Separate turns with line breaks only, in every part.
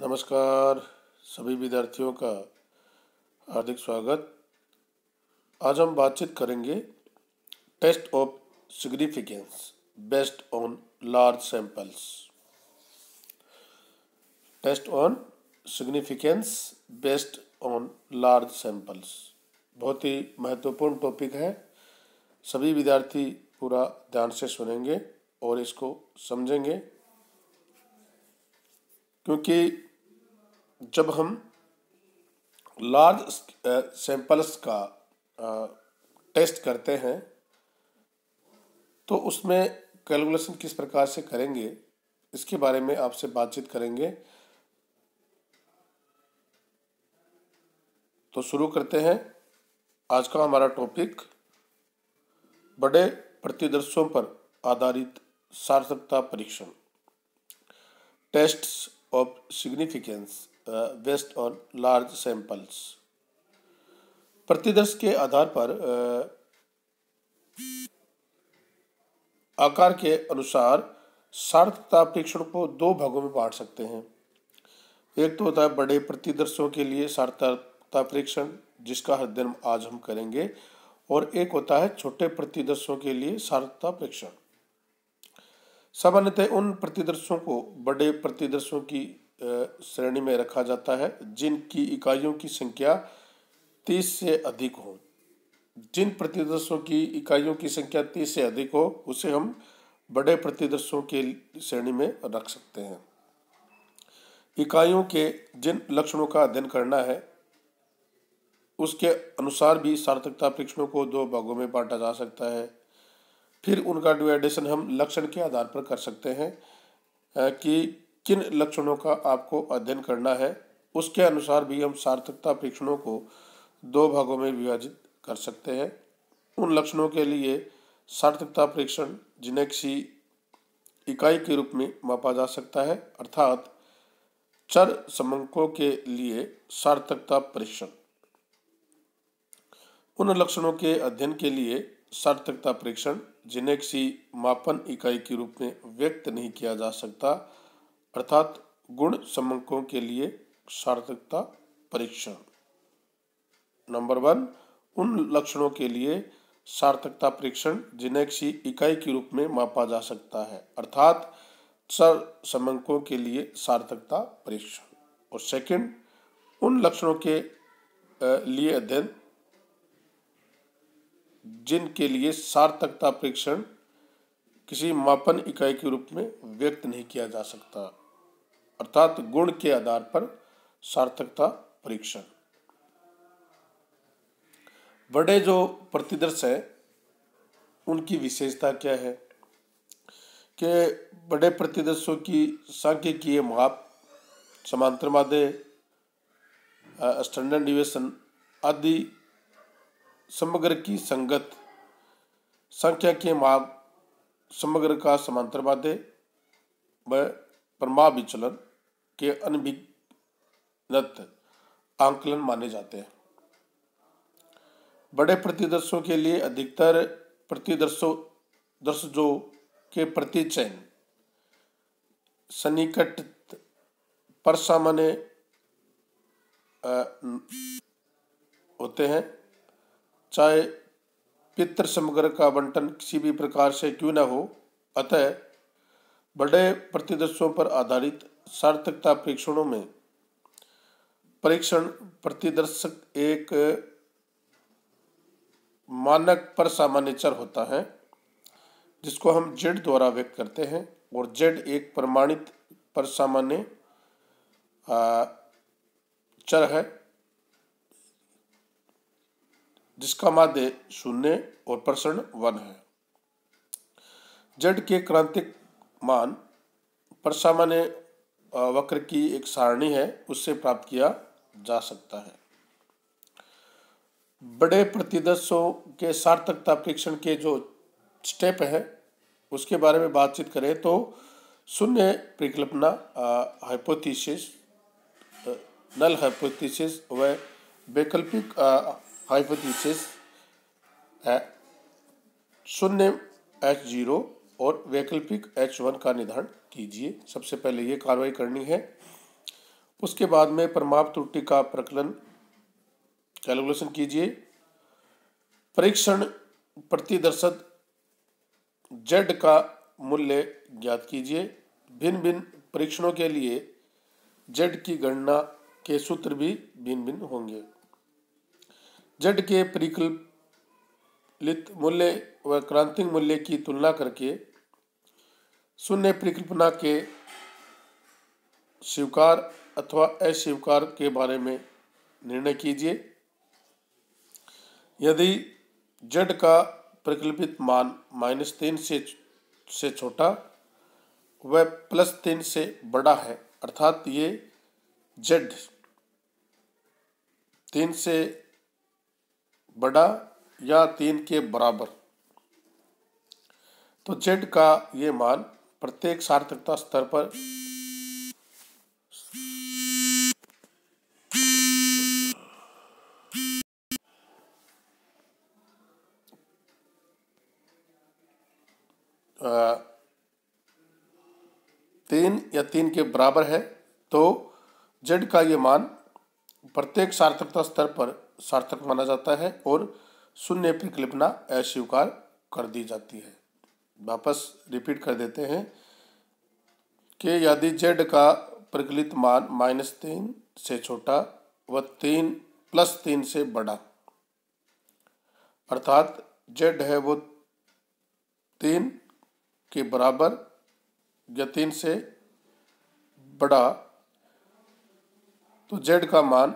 नमस्कार सभी विद्यार्थियों का हार्दिक स्वागत आज हम बातचीत करेंगे test of significance based on large samples test on significance based on large samples बहुत ही महत्वपूर्ण टॉपिक है सभी विद्यार्थी पूरा ध्यान से सुनेंगे और इसको समझेंगे क्योंकि जब हम लार्ज सैंपल्स uh, का टेस्ट uh, करते हैं तो उसमें कैलकुलेशन किस प्रकार से करेंगे इसके बारे में आपसे बातचीत करेंगे तो शुरू करते हैं आज का हमारा टॉपिक बड़े प्रतिदर्शों पर आधारित सार्थकता परीक्षण टेस्ट्स ऑफ सिग्निफिकेंस वेस्ट और लार्ज सैंपल्स प्रतिदर्श के आधार पर आकार के अनुसार सार्थकता परीक्षण को दो भागों में बांट सकते हैं एक तो होता है बड़े प्रतिदर्शों के लिए सार्थकता परीक्षण जिसका अध्ययन आज हम करेंगे और एक होता है छोटे प्रतिदर्शों के लिए सार्थकता परीक्षण सामान्यतः उन प्रतिदर्शों को बड़े प्रतिदर्शों की श्रेणी में रखा जाता है जिनकी इकाइयों की संख्या तीस से अधिक हो जिन प्रतिदर्शों की इकाइयों की संख्या तीस से अधिक हो उसे हम बड़े प्रतिदर्शों के श्रेणी में रख सकते हैं इकाइयों के जिन लक्षणों का अध्ययन करना है उसके अनुसार भी सार्थकता परीक्षणों को दो भागों में बांटा जा सकता है फिर उनका डिवाइडेशन हम लक्षण के आधार पर कर सकते हैं कि किन लक्षणों का आपको अध्ययन करना है उसके अनुसार भी हम सार्थकता परीक्षणों को दो भागों में विभाजित कर सकते हैं उन लक्षणों के लिए सार्थकता परीक्षण जिन्हें किसी इकाई के रूप में मापा जा सकता है अर्थात चर समकों के लिए सार्थकता परीक्षण उन लक्षणों के अध्ययन के लिए सार्थकता परीक्षण जिन्हें किसी मापन इकाई के रूप में व्यक्त नहीं किया जा सकता अर्थात गुण समकों के लिए सार्थकता परीक्षण नंबर वन उन लक्षणों के लिए सार्थकता परीक्षण जिन्हें किसी इकाई के रूप में मापा जा सकता है अर्थात सर समकों के लिए सार्थकता परीक्षण और सेकंड उन लक्षणों के लिए अध्ययन जिनके लिए सार्थकता परीक्षण किसी मापन इकाई के रूप में व्यक्त नहीं किया जा सकता अर्थात गुण के आधार पर सार्थकता परीक्षण बड़े जो प्रतिदर्श है उनकी विशेषता क्या है कि बड़े प्रतिदर्शों की सांख्यिकीय माप समांतर मादे स्टैंडर्ड डिवेशन आदि समग्र की संगत संख्या के माप समग्र का समांतर बाधे व परमा विचलन के अनभिज्ञत आंकलन माने जाते हैं बड़े प्रतिदर्शों के लिए अधिकतर प्रतिदर्शों दर्शजों के प्रति चयन सनिकट पर सामान्य होते हैं चाहे पितृ समग्र का बंटन किसी भी प्रकार से क्यों न हो अतः बड़े प्रतिदर्शों पर आधारित सार्थकता परीक्षणों में परीक्षण प्रतिदर्शक एक मानक पर सामान्य चर होता है जिसको हम जेड द्वारा व्यक्त करते हैं और जेड एक प्रमाणित पर सामान्य चर है जिसका माध्य शून्य और प्रसन्न वन है जेड के क्रांतिक मान पर सामान्य वक्र की एक सारणी है उससे प्राप्त किया जा सकता है बड़े प्रतिदर्शों के सार्थकता परीक्षण के जो स्टेप है उसके बारे में बातचीत करें तो शून्य परिकल्पना हाइपोथीसिस नल हाइपोथीसिस व वैकल्पिक हाइपोथीसिस शून्य एच जीरो और वैकल्पिक एच वन का निर्धारण कीजिए सबसे पहले ये कार्रवाई करनी है उसके बाद में परमाप त्रुटि का प्रकलन कैलकुलेशन कीजिए परीक्षण प्रतिदर्शक जेड का मूल्य ज्ञात कीजिए भिन्न भिन्न परीक्षणों के लिए जेड की गणना के सूत्र भी भिन्न भिन्न होंगे जेड के परिकल्पित मूल्य व क्रांतिक मूल्य की तुलना करके शून्य परिकल्पना के स्वीकार अथवा अस्वीकार के बारे में निर्णय कीजिए यदि जेड का परिकल्पित मान माइनस तीन से से छोटा व प्लस तीन से बड़ा है अर्थात ये जेड तीन से बड़ा या तीन के बराबर तो जेड का ये मान प्रत्येक सार्थकता स्तर पर तीन या तीन के बराबर है तो जेड का ये मान प्रत्येक सार्थकता स्तर पर सार्थक माना जाता है और शून्य परिकल्पना अस्वीकार कर दी जाती है वापस रिपीट कर देते हैं कि यदि जेड का प्रकलित मान माइनस तीन से छोटा व तीन प्लस तीन से बड़ा अर्थात जेड है वो तीन के बराबर या तीन से बड़ा तो जेड का मान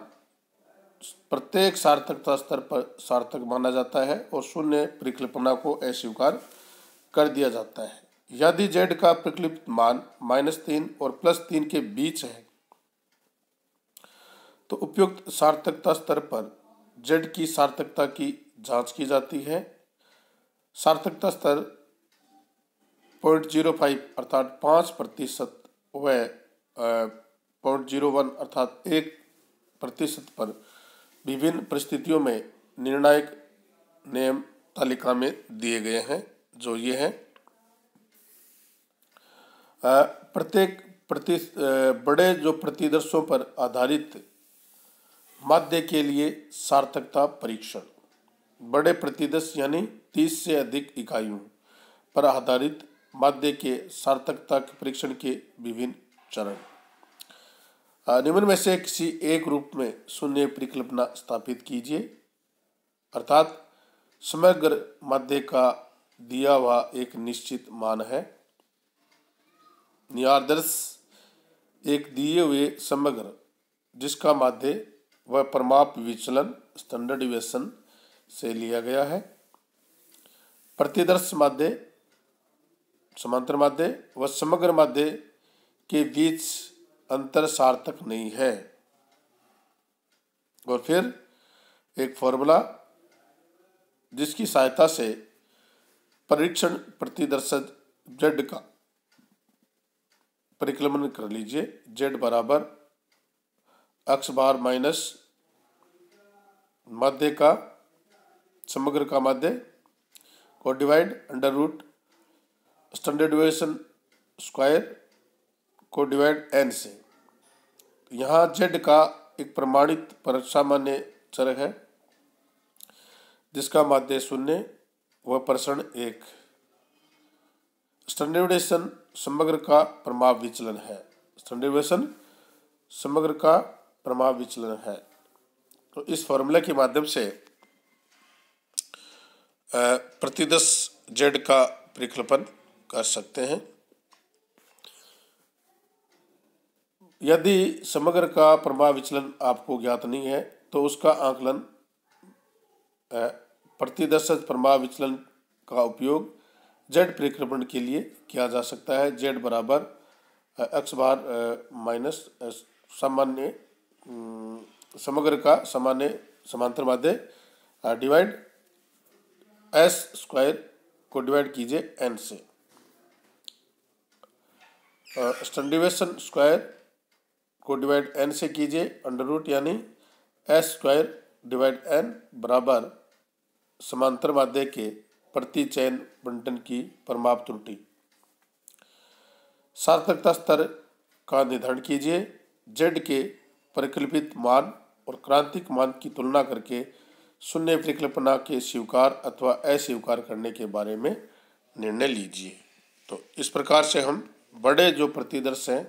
प्रत्येक सार्थकता स्तर पर सार्थक माना जाता है और शून्य परिकल्पना को अस्वीकार कर दिया जाता है यदि जेड का प्रकलिप्त मान माइनस तीन और प्लस तीन के बीच है तो उपयुक्त सार्थकता स्तर पर जेड की सार्थकता की जांच की जाती है सार्थकता स्तर पॉइंट जीरो फाइव अर्थात पाँच प्रतिशत व पॉइंट जीरो वन अर्थात एक प्रतिशत पर विभिन्न परिस्थितियों में निर्णायक नियम तालिका में दिए गए हैं जो ये है प्रत्येक प्रति बड़े जो प्रतिदर्शों पर आधारित माध्य के लिए सार्थकता परीक्षण बड़े प्रतिदर्श यानी तीस से अधिक इकाइयों पर आधारित माध्य के सार्थकता के परीक्षण के विभिन्न चरण निम्न में से किसी एक रूप में शून्य परिकल्पना स्थापित कीजिए अर्थात समग्र माध्य का दिया हुआ एक निश्चित मान है नियादर्श एक दिए हुए समग्र जिसका माध्य वह परमाप विचलन स्टैंडर्ड डिवेशन से लिया गया है प्रतिदर्श माध्य समांतर माध्य व समग्र माध्य के बीच अंतर सार्थक नहीं है और फिर एक फॉर्मूला जिसकी सहायता से परीक्षण प्रतिदर्शक जेड का परिक्रमण कर लीजिए जेड बराबर अक्स बार माइनस माध्य का समग्र का माध्य को divide under root standard deviation square को डिवाइड एन से यहाँ जेड का एक प्रमाणित पर सामान्य चर है जिसका माध्य शून्य वह प्रसरण एक स्टैंडर्डेशन समग्र का प्रमाव विचलन है स्टैंडर्डेशन समग्र का प्रमाव विचलन है तो इस फॉर्मूले के माध्यम से प्रतिदस जेड का परिकल्पन कर सकते हैं यदि समग्र का प्रमाव विचलन आपको ज्ञात नहीं है तो उसका आकलन प्रतिदर्शक प्रभाव विचलन का उपयोग जेड परिक्रमण के लिए किया जा सकता है जेड बराबर एक्स बार माइनस सामान्य समग्र का सामान्य समांतर माध्य डिवाइड एस स्क्वायर को डिवाइड कीजिए एन से स्टंडिवेशन स्क्वायर को डिवाइड एन से कीजिए अंडर रूट यानी एस स्क्वायर डिवाइड एन बराबर समांतर माध्य के प्रति चयन बंटन की परमाप त्रुटि सार्थकता स्तर का निर्धारण कीजिए जेड के परिकल्पित मान और क्रांतिक मान की तुलना करके शून्य परिकल्पना के स्वीकार अथवा अस्वीकार करने के बारे में निर्णय लीजिए तो इस प्रकार से हम बड़े जो प्रतिदर्श हैं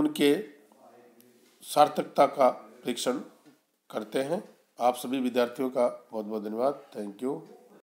उनके सार्थकता का परीक्षण करते हैं आप सभी विद्यार्थियों का बहुत बहुत धन्यवाद थैंक यू